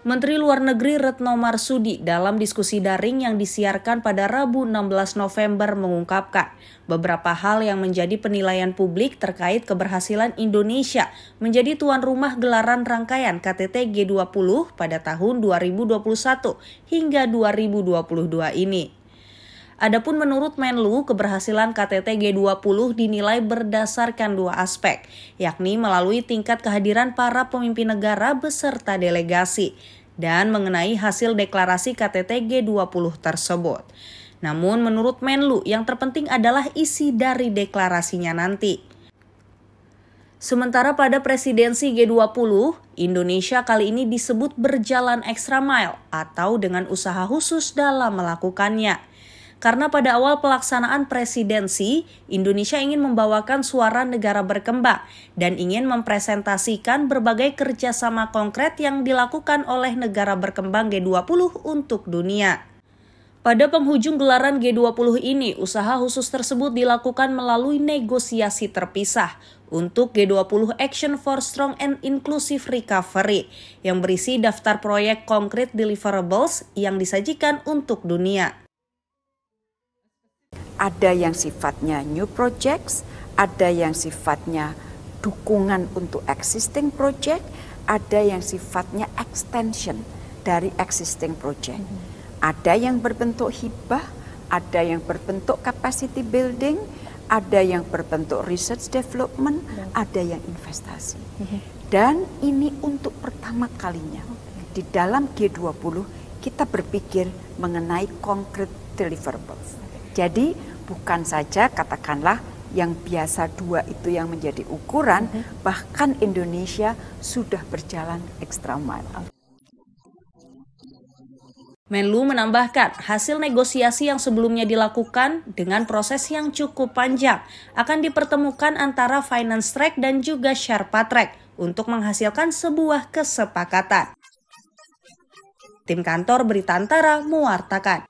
Menteri Luar Negeri Retno Marsudi dalam diskusi daring yang disiarkan pada Rabu 16 November mengungkapkan beberapa hal yang menjadi penilaian publik terkait keberhasilan Indonesia menjadi tuan rumah gelaran rangkaian KTT G20 pada tahun 2021 hingga 2022 ini. Adapun menurut Menlu, keberhasilan KTT G20 dinilai berdasarkan dua aspek, yakni melalui tingkat kehadiran para pemimpin negara beserta delegasi dan mengenai hasil deklarasi KTT G20 tersebut. Namun menurut Menlu yang terpenting adalah isi dari deklarasinya nanti. Sementara pada presidensi G20, Indonesia kali ini disebut berjalan extra mile atau dengan usaha khusus dalam melakukannya karena pada awal pelaksanaan presidensi, Indonesia ingin membawakan suara negara berkembang dan ingin mempresentasikan berbagai kerjasama konkret yang dilakukan oleh negara berkembang G20 untuk dunia. Pada penghujung gelaran G20 ini, usaha khusus tersebut dilakukan melalui negosiasi terpisah untuk G20 Action for Strong and Inclusive Recovery yang berisi daftar proyek konkret deliverables yang disajikan untuk dunia ada yang sifatnya new projects, ada yang sifatnya dukungan untuk existing project, ada yang sifatnya extension dari existing project. Mm -hmm. Ada yang berbentuk hibah, ada yang berbentuk capacity building, ada yang berbentuk research development, mm -hmm. ada yang investasi. Mm -hmm. Dan ini untuk pertama kalinya okay. Hmm. di dalam G20 kita berpikir mengenai concrete deliverables jadi bukan saja katakanlah yang biasa dua itu yang menjadi ukuran, mm -hmm. bahkan Indonesia sudah berjalan ekstra mile. Menlu menambahkan, hasil negosiasi yang sebelumnya dilakukan dengan proses yang cukup panjang akan dipertemukan antara Finance Track dan juga Sherpa Track untuk menghasilkan sebuah kesepakatan. Tim kantor Berita Antara mewartakan.